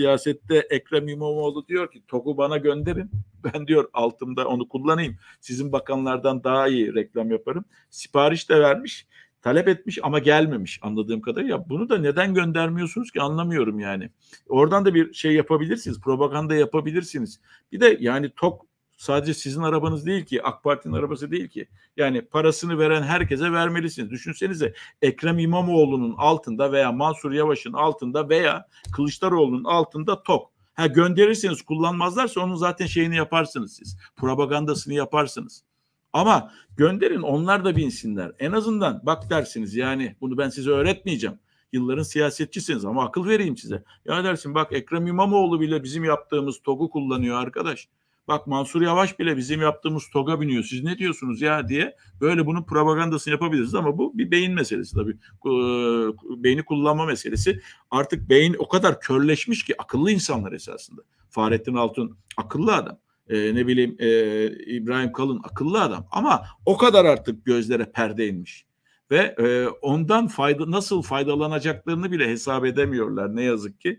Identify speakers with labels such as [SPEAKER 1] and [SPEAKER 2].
[SPEAKER 1] siyasette Ekrem İmamoğlu diyor ki TOK'u bana gönderin. Ben diyor altımda onu kullanayım. Sizin bakanlardan daha iyi reklam yaparım. Sipariş de vermiş. Talep etmiş ama gelmemiş anladığım kadarıyla. Bunu da neden göndermiyorsunuz ki anlamıyorum yani. Oradan da bir şey yapabilirsiniz. Propaganda yapabilirsiniz. Bir de yani TOK Sadece sizin arabanız değil ki, AK Parti'nin arabası değil ki. Yani parasını veren herkese vermelisiniz. Düşünsenize Ekrem İmamoğlu'nun altında veya Mansur Yavaş'ın altında veya Kılıçdaroğlu'nun altında tok. Ha gönderirseniz kullanmazlarsa onun zaten şeyini yaparsınız siz. Propagandasını yaparsınız. Ama gönderin onlar da binsinler. En azından bak dersiniz yani bunu ben size öğretmeyeceğim. Yılların siyasetçisiniz ama akıl vereyim size. Ya dersin bak Ekrem İmamoğlu bile bizim yaptığımız TOG'u kullanıyor arkadaş. Bak Mansur Yavaş bile bizim yaptığımız toga biniyor. Siz ne diyorsunuz ya diye böyle bunun propagandasını yapabiliriz ama bu bir beyin meselesi tabii. E, beyni kullanma meselesi. Artık beyin o kadar körleşmiş ki akıllı insanlar esasında. Fahrettin Altun akıllı adam. Ee, ne bileyim e, İbrahim Kalın akıllı adam ama o kadar artık gözlere perde inmiş ve e, ondan fayda nasıl faydalanacaklarını bile hesap edemiyorlar ne yazık ki.